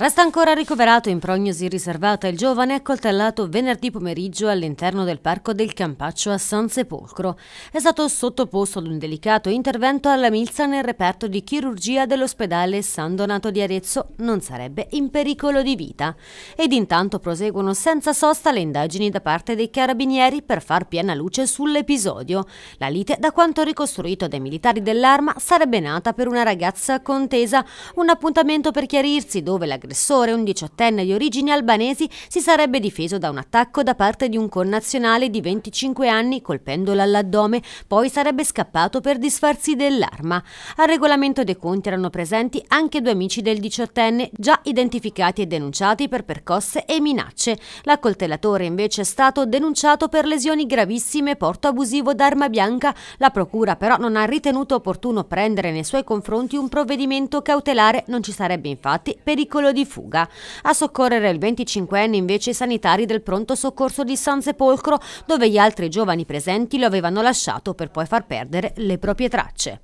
Resta ancora ricoverato in prognosi riservata il giovane accoltellato venerdì pomeriggio all'interno del parco del Campaccio a San Sepolcro. È stato sottoposto ad un delicato intervento alla milza nel reperto di chirurgia dell'ospedale San Donato di Arezzo, non sarebbe in pericolo di vita. Ed intanto proseguono senza sosta le indagini da parte dei carabinieri per far piena luce sull'episodio. La lite, da quanto ricostruito dai militari dell'arma, sarebbe nata per una ragazza contesa, un appuntamento per chiarirsi dove la L'aggressore, un diciottenne di origini albanesi, si sarebbe difeso da un attacco da parte di un connazionale di 25 anni colpendolo all'addome, poi sarebbe scappato per disfarsi dell'arma. Al regolamento dei conti erano presenti anche due amici del diciottenne, già identificati e denunciati per percosse e minacce. L'accoltellatore invece è stato denunciato per lesioni gravissime e porto abusivo d'arma bianca. La procura però non ha ritenuto opportuno prendere nei suoi confronti un provvedimento cautelare, non ci sarebbe infatti pericolo di di fuga. A soccorrere il 25enne invece i sanitari del pronto soccorso di San Sepolcro, dove gli altri giovani presenti lo avevano lasciato per poi far perdere le proprie tracce.